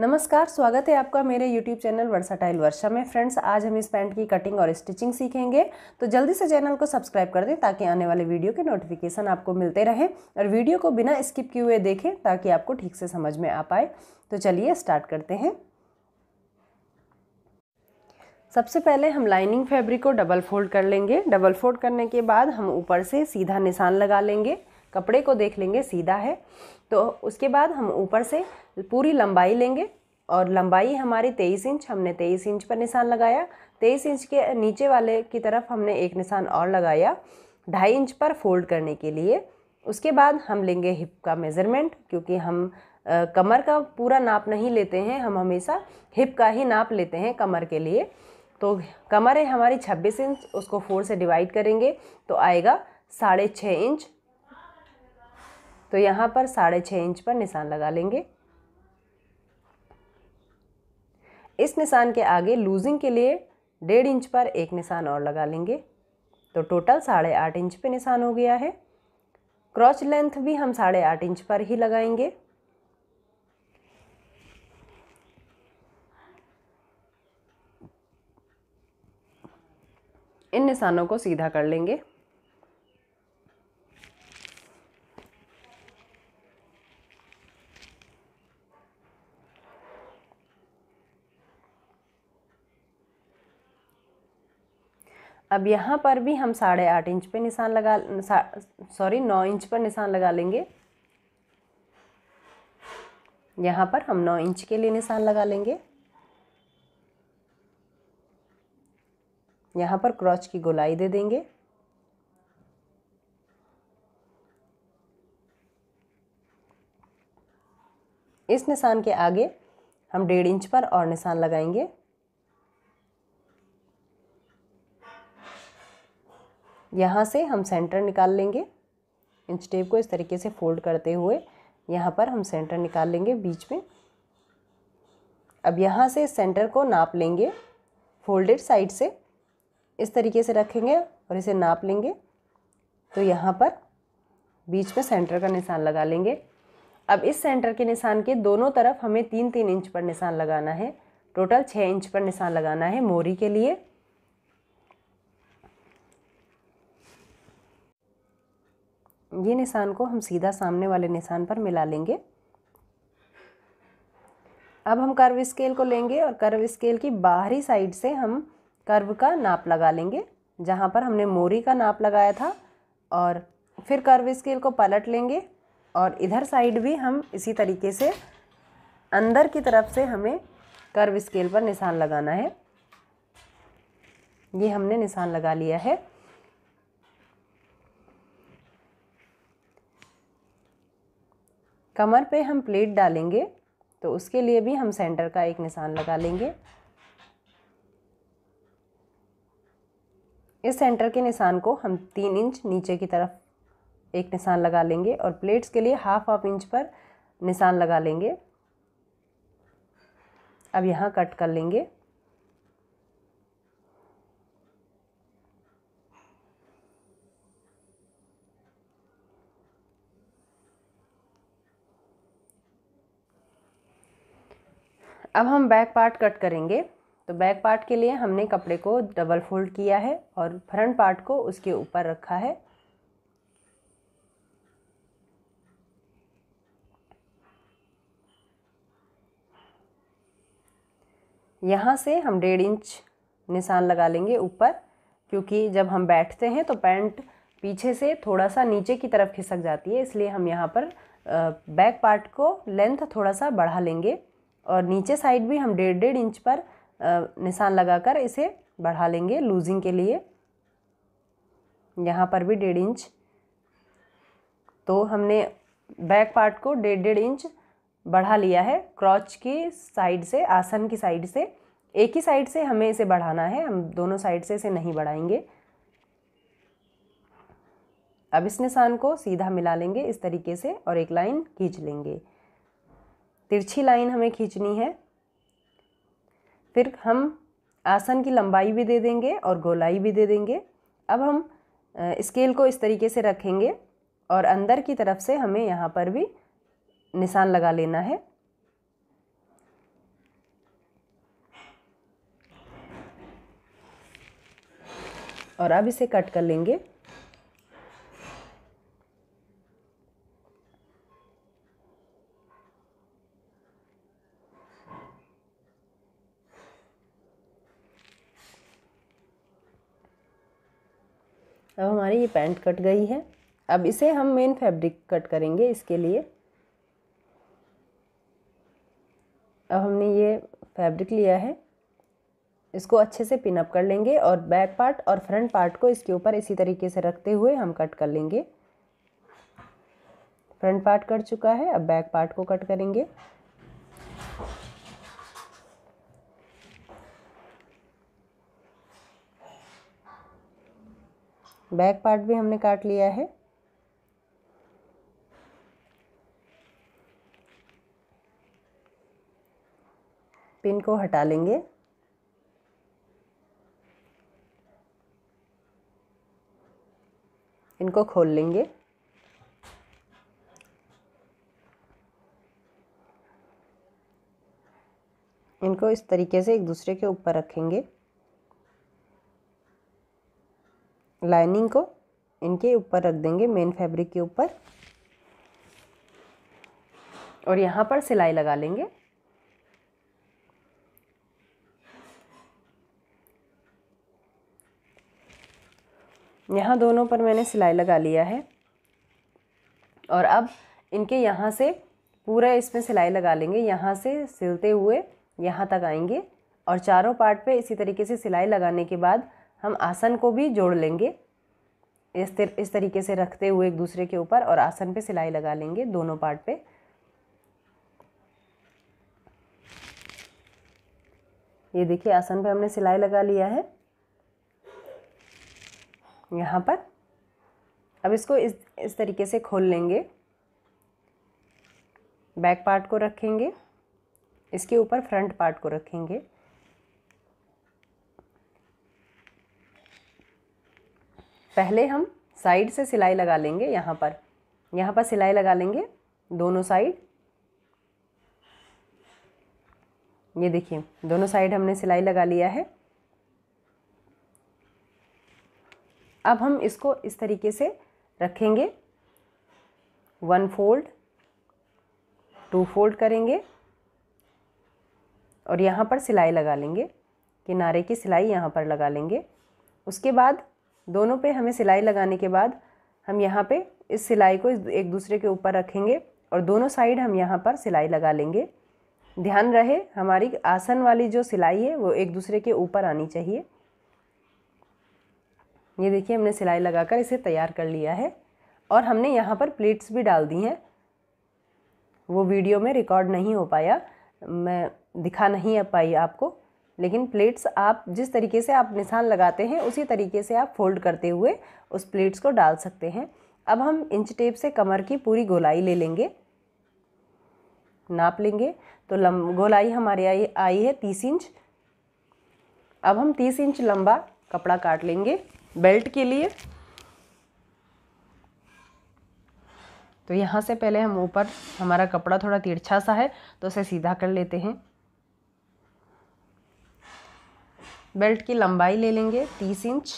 नमस्कार स्वागत है आपका मेरे YouTube चैनल वर्साटाइल वर्षा में फ्रेंड्स आज हम इस पैंट की कटिंग और स्टिचिंग सीखेंगे तो जल्दी से चैनल को सब्सक्राइब कर दें ताकि आने वाले वीडियो के नोटिफिकेशन आपको मिलते रहें और वीडियो को बिना स्किप किए हुए देखें ताकि आपको ठीक से समझ में आ पाए तो चलिए स्टार्ट करते हैं सबसे पहले हम लाइनिंग फैब्रिक को डबल फोल्ड कर लेंगे डबल फोल्ड करने के बाद हम ऊपर से सीधा निशान लगा लेंगे कपड़े को देख लेंगे सीधा है तो उसके बाद हम ऊपर से पूरी लंबाई लेंगे और लंबाई हमारी तेईस इंच हमने तेईस इंच पर निशान लगाया तेईस इंच के नीचे वाले की तरफ हमने एक निशान और लगाया ढाई इंच पर फोल्ड करने के लिए उसके बाद हम लेंगे हिप का मेज़रमेंट क्योंकि हम आ, कमर का पूरा नाप नहीं लेते हैं हम हमेशा हिप का ही नाप लेते हैं कमर के लिए तो कमर है हमारी 26 इंच उसको फोर से डिवाइड करेंगे तो आएगा साढ़े छः इंच तो यहाँ पर साढ़े छः इंच पर निशान लगा लेंगे इस निशान के आगे लूजिंग के लिए डेढ़ इंच पर एक निशान और लगा लेंगे तो टोटल साढ़े आठ इंच पे निशान हो गया है क्रॉच लेंथ भी हम साढ़े आठ इंच पर ही लगाएंगे इन निशानों को सीधा कर लेंगे अब यहाँ पर भी हम साढ़े आठ इंच पे निशान लगा सॉरी नौ इंच पर निशान लगा लेंगे यहाँ पर हम नौ इंच के लिए निशान लगा लेंगे यहाँ पर क्रॉच की गोलाई दे देंगे इस निशान के आगे हम डेढ़ इंच पर और निशान लगाएंगे यहाँ से हम सेंटर निकाल लेंगे इंच टेप को इस तरीके से फोल्ड करते हुए यहाँ पर हम सेंटर निकाल लेंगे बीच में अब यहाँ से सेंटर को नाप लेंगे फोल्डेड साइड से इस तरीके से रखेंगे और इसे नाप लेंगे तो यहाँ पर बीच में सेंटर का निशान लगा लेंगे अब इस सेंटर के निशान के दोनों तरफ हमें तीन तीन इंच पर निशान लगाना है टोटल छः इंच पर निशान लगाना है मोरी के लिए ये निशान को हम सीधा सामने वाले निशान पर मिला लेंगे अब हम कर्व स्केल को लेंगे और कर्व स्केल की बाहरी साइड से हम कर्व का नाप लगा लेंगे जहाँ पर हमने मोरी का नाप लगाया था और फिर कर्व स्केल को पलट लेंगे और इधर साइड भी हम इसी तरीके से अंदर की तरफ से हमें कर्व स्केल पर निशान लगाना है ये हमने निशान लगा लिया है कमर पे हम प्लेट डालेंगे तो उसके लिए भी हम सेंटर का एक निशान लगा लेंगे इस सेंटर के निशान को हम तीन इंच नीचे की तरफ एक निशान लगा लेंगे और प्लेट्स के लिए हाफ हाफ इंच पर निशान लगा लेंगे अब यहाँ कट कर लेंगे अब हम बैक पार्ट कट करेंगे तो बैक पार्ट के लिए हमने कपड़े को डबल फोल्ड किया है और फ्रंट पार्ट को उसके ऊपर रखा है यहाँ से हम डेढ़ इंच निशान लगा लेंगे ऊपर क्योंकि जब हम बैठते हैं तो पैंट पीछे से थोड़ा सा नीचे की तरफ खिसक जाती है इसलिए हम यहाँ पर बैक पार्ट को लेंथ थोड़ा सा बढ़ा लेंगे और नीचे साइड भी हम डेढ़ डेढ़ इंच पर निशान लगाकर इसे बढ़ा लेंगे लूजिंग के लिए यहाँ पर भी डेढ़ इंच तो हमने बैक पार्ट को डेढ़ डेढ़ इंच बढ़ा लिया है क्रॉच की साइड से आसन की साइड से एक ही साइड से हमें इसे बढ़ाना है हम दोनों साइड से इसे नहीं बढ़ाएंगे अब इस निशान को सीधा मिला लेंगे इस तरीके से और एक लाइन खींच लेंगे तिरछी लाइन हमें खींचनी है फिर हम आसन की लंबाई भी दे देंगे और गोलाई भी दे देंगे अब हम स्केल को इस तरीके से रखेंगे और अंदर की तरफ से हमें यहाँ पर भी निशान लगा लेना है और अब इसे कट कर लेंगे ये पैंट कट गई है अब इसे हम मेन फैब्रिक कट करेंगे इसके लिए अब हमने ये फैब्रिक लिया है इसको अच्छे से पिनअप कर लेंगे और बैक पार्ट और फ्रंट पार्ट को इसके ऊपर इसी तरीके से रखते हुए हम कट कर लेंगे फ्रंट पार्ट कट चुका है अब बैक पार्ट को कट करेंगे बैक पार्ट भी हमने काट लिया है पिन को हटा लेंगे इनको खोल लेंगे इनको इस तरीके से एक दूसरे के ऊपर रखेंगे लाइनिंग को इनके ऊपर रख देंगे मेन फैब्रिक के ऊपर और यहाँ पर सिलाई लगा लेंगे यहाँ दोनों पर मैंने सिलाई लगा लिया है और अब इनके यहाँ से पूरा इसमें सिलाई लगा लेंगे यहाँ से सिलते हुए यहाँ तक आएंगे और चारों पार्ट पे इसी तरीके से सिलाई लगाने के बाद हम आसन को भी जोड़ लेंगे इस तर, इस तरीके से रखते हुए एक दूसरे के ऊपर और आसन पे सिलाई लगा लेंगे दोनों पार्ट पे ये देखिए आसन पे हमने सिलाई लगा लिया है यहाँ पर अब इसको इस इस तरीके से खोल लेंगे बैक पार्ट को रखेंगे इसके ऊपर फ्रंट पार्ट को रखेंगे पहले हम साइड से सिलाई लगा लेंगे यहाँ पर यहाँ पर सिलाई लगा लेंगे दोनों साइड ये देखिए दोनों साइड हमने सिलाई लगा लिया है अब हम इसको इस तरीके से रखेंगे वन फोल्ड टू फोल्ड करेंगे और यहाँ पर सिलाई लगा लेंगे किनारे की सिलाई यहाँ पर लगा लेंगे उसके बाद दोनों पे हमें सिलाई लगाने के बाद हम यहाँ पे इस सिलाई को एक दूसरे के ऊपर रखेंगे और दोनों साइड हम यहाँ पर सिलाई लगा लेंगे ध्यान रहे हमारी आसन वाली जो सिलाई है वो एक दूसरे के ऊपर आनी चाहिए ये देखिए हमने सिलाई लगाकर इसे तैयार कर लिया है और हमने यहाँ पर प्लेट्स भी डाल दी हैं वो वीडियो में रिकॉर्ड नहीं हो पाया मैं दिखा नहीं पाई आपको लेकिन प्लेट्स आप जिस तरीके से आप निशान लगाते हैं उसी तरीके से आप फोल्ड करते हुए उस प्लेट्स को डाल सकते हैं अब हम इंच टेप से कमर की पूरी गोलाई ले लेंगे नाप लेंगे तो लम गोलाई हमारे आई आई है तीस इंच अब हम तीस इंच लंबा कपड़ा काट लेंगे बेल्ट के लिए तो यहाँ से पहले हम ऊपर हमारा कपड़ा थोड़ा तिरछा सा है तो उसे सीधा कर लेते हैं बेल्ट की लंबाई ले लेंगे तीस इंच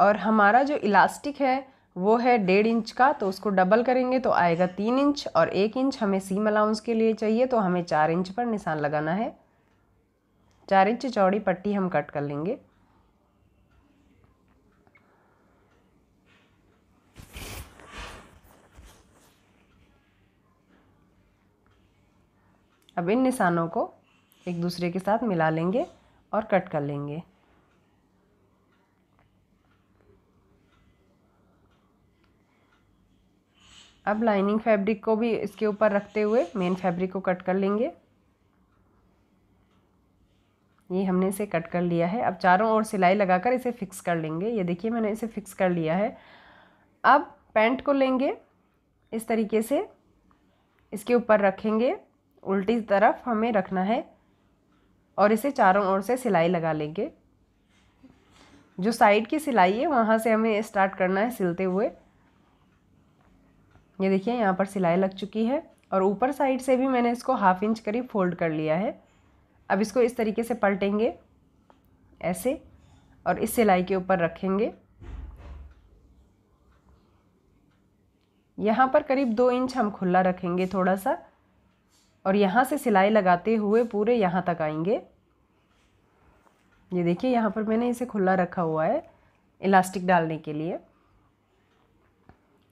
और हमारा जो इलास्टिक है वो है डेढ़ इंच का तो उसको डबल करेंगे तो आएगा तीन इंच और एक इंच हमें सीम अलाउंस के लिए चाहिए तो हमें चार इंच पर निशान लगाना है चार इंच चौड़ी पट्टी हम कट कर लेंगे अब इन निशानों को एक दूसरे के साथ मिला लेंगे और कट कर लेंगे अब लाइनिंग फैब्रिक को भी इसके ऊपर रखते हुए मेन फैब्रिक को कट कर लेंगे ये हमने इसे कट कर लिया है अब चारों ओर सिलाई लगाकर इसे फिक्स कर लेंगे ये देखिए मैंने इसे फिक्स कर लिया है अब पैंट को लेंगे इस तरीके से इसके ऊपर रखेंगे उल्टी तरफ हमें रखना है और इसे चारों ओर से सिलाई लगा लेंगे जो साइड की सिलाई है वहाँ से हमें स्टार्ट करना है सिलते हुए ये देखिए यहाँ पर सिलाई लग चुकी है और ऊपर साइड से भी मैंने इसको हाफ इंच करीब फोल्ड कर लिया है अब इसको इस तरीके से पलटेंगे ऐसे और इस सिलाई के ऊपर रखेंगे यहाँ पर करीब दो इंच हम खुला रखेंगे थोड़ा सा और यहाँ से सिलाई लगाते हुए पूरे यहाँ तक आएंगे ये देखिए यहाँ पर मैंने इसे खुला रखा हुआ है इलास्टिक डालने के लिए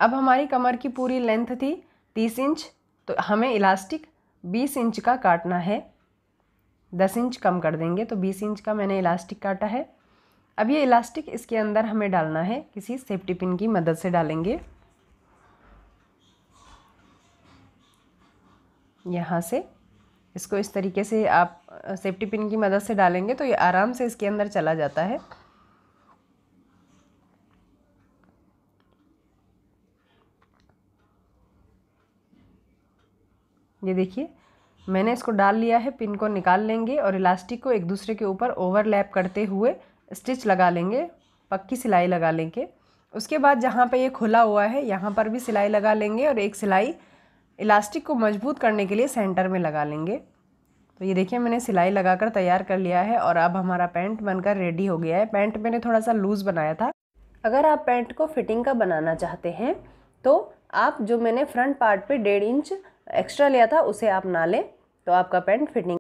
अब हमारी कमर की पूरी लेंथ थी तीस इंच तो हमें इलास्टिक बीस इंच का काटना है दस इंच कम कर देंगे तो बीस इंच का मैंने इलास्टिक काटा है अब ये इलास्टिक इसके अंदर हमें डालना है किसी सेफ्टी पिन की मदद से डालेंगे यहाँ से इसको इस तरीके से आप सेफ्टी पिन की मदद से डालेंगे तो ये आराम से इसके अंदर चला जाता है ये देखिए मैंने इसको डाल लिया है पिन को निकाल लेंगे और इलास्टिक को एक दूसरे के ऊपर ओवरलैप करते हुए स्टिच लगा लेंगे पक्की सिलाई लगा लेंगे उसके बाद जहाँ पे ये खुला हुआ है यहाँ पर भी सिलाई लगा लेंगे और एक सिलाई इलास्टिक को मजबूत करने के लिए सेंटर में लगा लेंगे तो ये देखिए मैंने सिलाई लगाकर तैयार कर लिया है और अब हमारा पैंट बनकर रेडी हो गया है पैंट मैंने थोड़ा सा लूज़ बनाया था अगर आप पैंट को फिटिंग का बनाना चाहते हैं तो आप जो मैंने फ्रंट पार्ट पे डेढ़ इंच एक्स्ट्रा लिया था उसे आप ना लें तो आपका पैंट फिटिंग